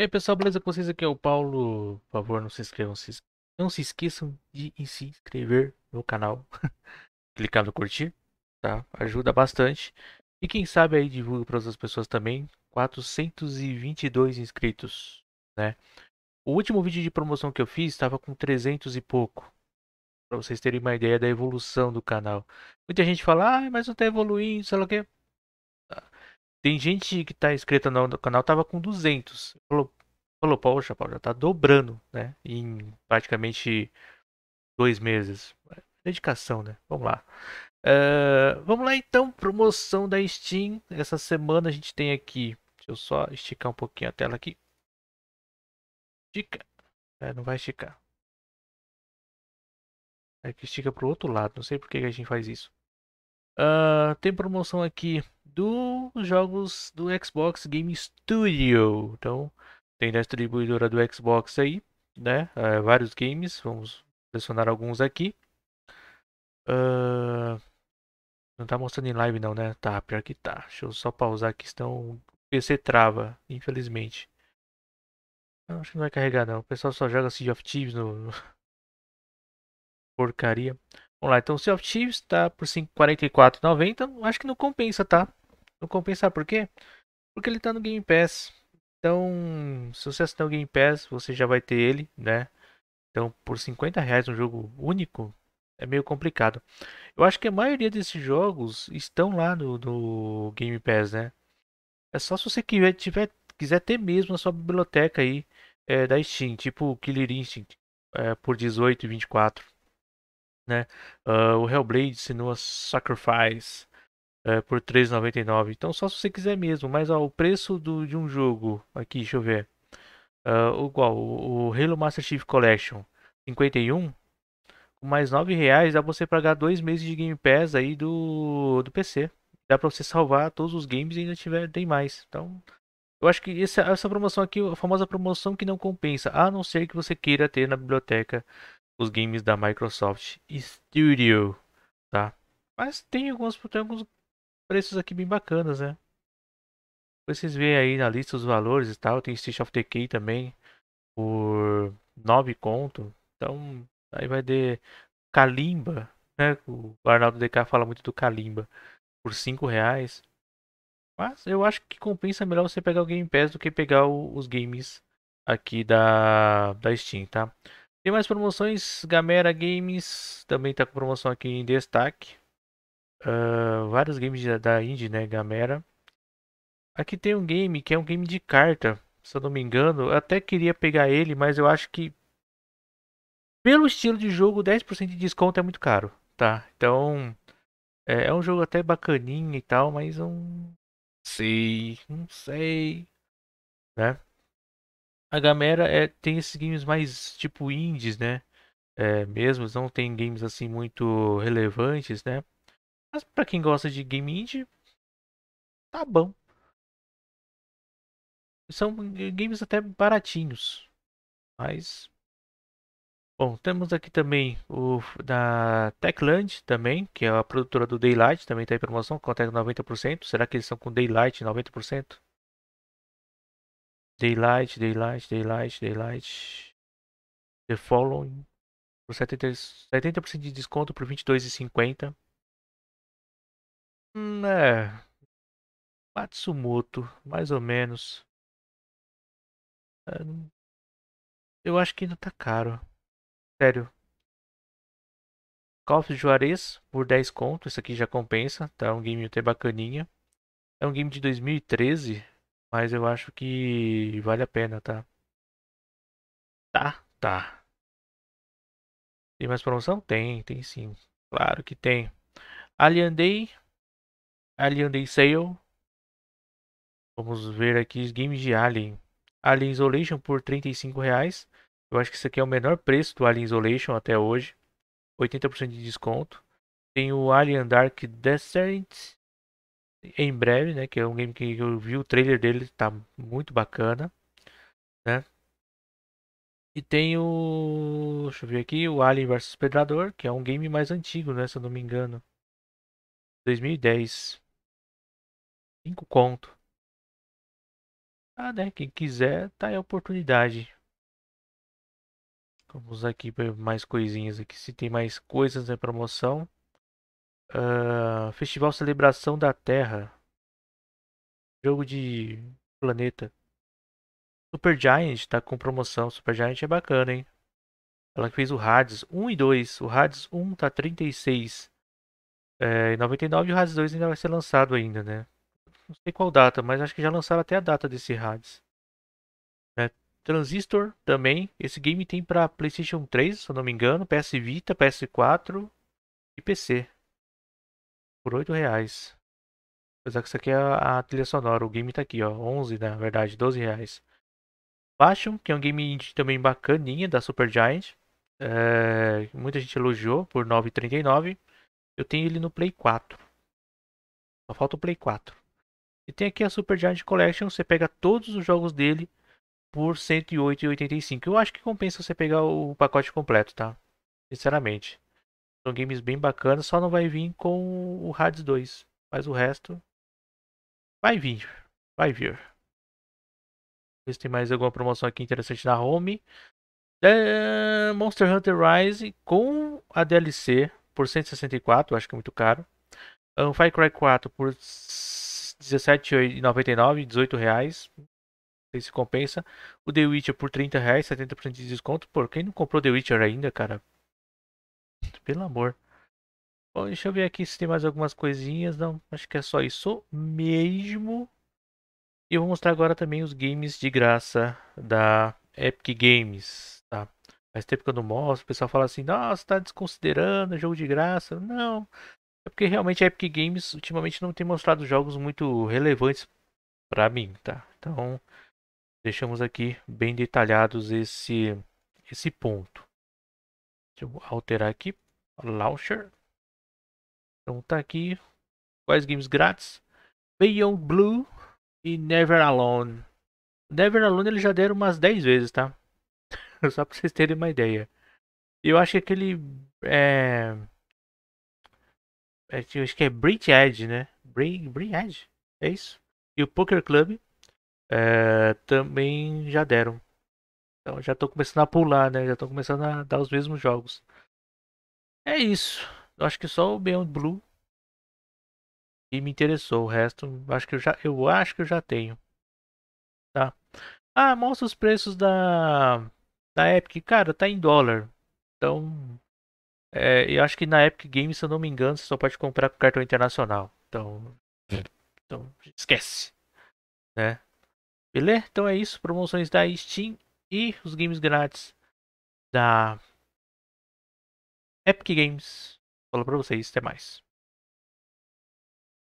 E aí pessoal, beleza com vocês? Aqui é o Paulo. Por favor, não se inscrevam. Se... Não se esqueçam de se inscrever no canal. Clicar no curtir, tá? Ajuda bastante. E quem sabe aí divulga para outras pessoas também. 422 inscritos, né? O último vídeo de promoção que eu fiz estava com 300 e pouco. Para vocês terem uma ideia da evolução do canal. Muita gente fala, ah, mas não está evoluindo, sei lá o quê. Tem gente que tá inscrita no, canal, tava com 200. Falou, falou poxa, Paulo, já tá dobrando, né? Em praticamente dois meses. É dedicação, né? Vamos lá. Uh, vamos lá então, promoção da Steam. Essa semana a gente tem aqui. Deixa eu só esticar um pouquinho a tela aqui. Estica. É, não vai esticar. É que estica pro outro lado. Não sei por que a gente faz isso. Uh, tem promoção aqui dos jogos do Xbox Game Studio. Então, tem da distribuidora do Xbox aí, né? Uh, vários games. Vamos selecionar alguns aqui. Uh, não tá mostrando em live não, né? Tá, pior que tá. Deixa eu só pausar aqui, senão o PC trava, infelizmente. acho que não vai carregar não. O pessoal só joga Sea of Thieves no... Porcaria. Vamos lá, então o Sea of Thieves está por 44,90. Acho que não compensa, tá? Não compensa por quê? Porque ele está no Game Pass. Então, se você assinar o Game Pass, você já vai ter ele, né? Então, por 50 reais um jogo único, é meio complicado. Eu acho que a maioria desses jogos estão lá no, no Game Pass, né? É só se você quiser, tiver, quiser ter mesmo a sua biblioteca aí é, da Steam, tipo Killer Instinct é, por 18 e 24 né? Uh, o Hellblade Senua Sacrifice uh, por 3,99. Então só se você quiser mesmo, mas ó, o preço do, de um jogo aqui, deixa eu ver. Uh, ah, igual, o, o Halo Master Chief Collection 51 com mais R$9,00 reais dá pra você pagar dois meses de Game Pass aí do, do PC. Dá pra você salvar todos os games e ainda tiver tem mais. Então, eu acho que essa, essa promoção aqui, a famosa promoção que não compensa, a não ser que você queira ter na biblioteca os games da Microsoft Studio, tá? Mas tem alguns, tem alguns preços aqui bem bacanas, né? Vocês veem aí na lista os valores e tal. Tem Stitch of Decay também por 9 conto. Então, aí vai de Kalimba, né? O Arnaldo DK fala muito do Kalimba por 5 reais. Mas eu acho que compensa melhor você pegar o Game Pass do que pegar o, os games aqui da, da Steam, tá? Tem mais promoções, Gamera Games também está com promoção aqui em destaque. Uh, vários games da Indie, né, Gamera. Aqui tem um game que é um game de carta, se eu não me engano. Eu até queria pegar ele, mas eu acho que pelo estilo de jogo, 10% de desconto é muito caro, tá? Então, é, é um jogo até bacaninha e tal, mas não sei, não sei, né? a Gamera é, tem esses games mais tipo indies, né? É, mesmo, não tem games assim muito relevantes, né? Mas para quem gosta de game indie, tá bom. São games até baratinhos. Mas Bom, temos aqui também o da Techland também, que é a produtora do Daylight, também tá em promoção, com até 90%. Será que eles são com Daylight 90%? Daylight, Daylight, Daylight, Daylight. The Following. Por 70%, 70 de desconto por 22,50. Hum, é. Matsumoto, mais ou menos. É, eu acho que ainda tá caro. Sério. Call of Juarez por 10 conto. Isso aqui já compensa. Tá é um game até bacaninha. É um game de 2013. Mas eu acho que vale a pena, tá? Tá, tá. Tem mais promoção? Tem, tem sim. Claro que tem. Alien Day. Alien Day Sale. Vamos ver aqui os games de Alien. Alien Isolation por 35 reais. Eu acho que isso aqui é o menor preço do Alien Isolation até hoje. 80% de desconto. Tem o Alien Dark Descent em breve, né? Que é um game que eu vi o trailer dele, tá muito bacana, né? E tem o. Deixa eu ver aqui, o Alien vs Predador, que é um game mais antigo, né? Se eu não me engano. 2010. 5 conto. Ah, né? Quem quiser, tá aí a oportunidade. Vamos aqui para mais coisinhas aqui. Se tem mais coisas na né, promoção. Uh, Festival Celebração da Terra. Jogo de planeta. Supergiant tá com promoção. Supergiant é bacana, hein? Ela fez o Hades 1 e 2. O Hades 1 tá 36 é, 99 e o Hades 2 ainda vai ser lançado ainda, né? Não sei qual data, mas acho que já lançaram até a data desse Hades. É, Transistor também. Esse game tem para PlayStation 3, se eu não me engano, PS Vita, PS4 e PC por 8 reais. Apesar que isso aqui é a trilha sonora, o game tá aqui, ó, 11 na verdade, 12 reais. Bastion, que é um game também bacaninha da Supergiant. É, muita gente elogiou por 9,39. Eu tenho ele no Play 4. Só falta o Play 4. E tem aqui a Supergiant Collection, você pega todos os jogos dele por 108,85. Eu acho que compensa você pegar o pacote completo, tá? Sinceramente. São games bem bacanas, só não vai vir com o Hades 2. Mas o resto vai vir. Vai vir. Ver se tem mais alguma promoção aqui interessante na home. É Monster Hunter Rise com a DLC por 164, acho que é muito caro. É, um Cry 4 por R$17,99, 18 reais. Não sei se compensa. O The Witcher por 30 reais, 70% de desconto. Por quem não comprou The Witcher ainda, cara? pelo amor. Bom, deixa eu ver aqui se tem mais algumas coisinhas. Não, acho que é só isso mesmo. E eu vou mostrar agora também os games de graça da Epic Games, tá? Faz tempo que eu não mostro, o pessoal fala assim, nossa, tá desconsiderando jogo de graça. Não, é porque realmente a Epic Games ultimamente não tem mostrado jogos muito relevantes para mim, tá? Então, deixamos aqui bem detalhados esse, esse ponto. Deixa eu alterar aqui Launcher. Então tá aqui. Quais games grátis? Beyond Blue e Never Alone. Never Alone eles já deram umas 10 vezes, tá? Só pra vocês terem uma ideia. Eu acho que aquele. É. é eu acho que é Bridge Edge, né? Bridge Edge? É isso. E o Poker Club é... também já deram. Então já tô começando a pular, né? Já tô começando a dar os mesmos jogos. É isso. Eu acho que só o Beyond Blue que me interessou. O resto, acho que eu já, eu acho que eu já tenho. Tá? Ah, mostra os preços da da Epic, cara, tá em dólar. Então, é, eu acho que na Epic Games, se eu não me engano, você só pode comprar com cartão internacional. Então, então esquece, né? Beleza? Então é isso, promoções da Steam e os games grátis da Epic Games. Falou pra vocês, até mais.